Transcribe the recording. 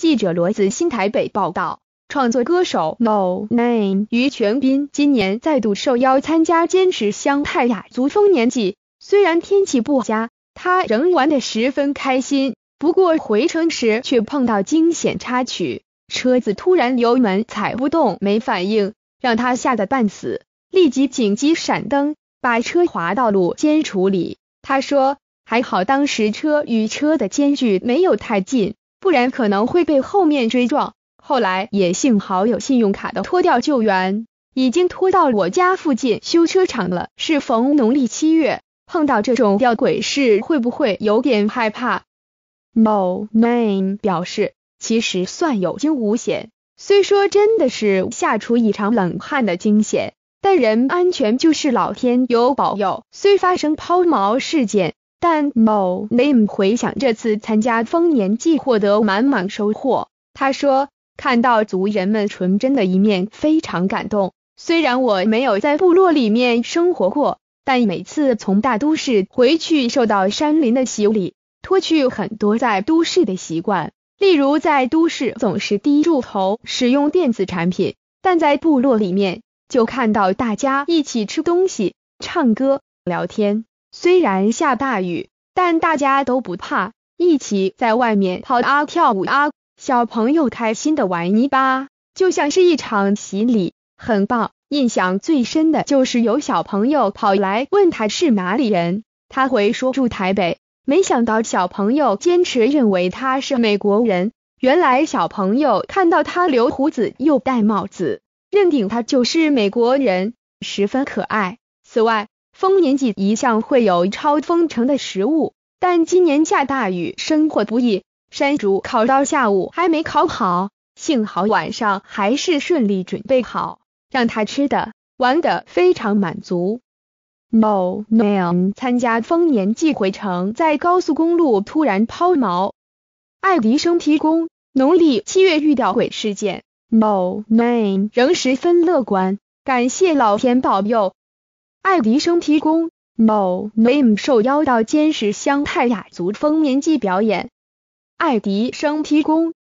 记者罗子欣台北报道，创作歌手 No Name 于全斌今年再度受邀参加坚持香泰雅足丰年祭。虽然天气不佳，他仍玩得十分开心。不过回程时却碰到惊险插曲，车子突然油门踩不动，没反应，让他吓得半死，立即紧急闪灯，把车滑到路肩处理。他说，还好当时车与车的间距没有太近。不然可能会被后面追撞。后来也幸好有信用卡的拖吊救援，已经拖到我家附近修车厂了。是逢农历七月，碰到这种吊鬼事，会不会有点害怕？某 name 表示，其实算有惊无险。虽说真的是吓出一场冷汗的惊险，但人安全就是老天有保佑。虽发生抛锚事件。但某 Name 回想这次参加丰年祭，获得满满收获。他说：“看到族人们纯真的一面，非常感动。虽然我没有在部落里面生活过，但每次从大都市回去，受到山林的洗礼，脱去很多在都市的习惯，例如在都市总是低住头使用电子产品，但在部落里面，就看到大家一起吃东西、唱歌、聊天。”虽然下大雨，但大家都不怕，一起在外面跑啊、跳舞啊，小朋友开心的玩泥巴，就像是一场洗礼，很棒。印象最深的就是有小朋友跑来问他是哪里人，他回说住台北，没想到小朋友坚持认为他是美国人。原来小朋友看到他留胡子又戴帽子，认定他就是美国人，十分可爱。此外，丰年祭一向会有超丰盛的食物，但今年下大雨，生活不易。山竹烤到下午还没烤好，幸好晚上还是顺利准备好，让他吃的、玩的非常满足。某男参加丰年祭回程，在高速公路突然抛锚。爱迪生提供农历七月遇到鬼事件。某 n 仍十分乐观，感谢老天保佑。爱迪生提供某 e 受邀到监视香泰雅族丰年祭表演。爱迪生提供。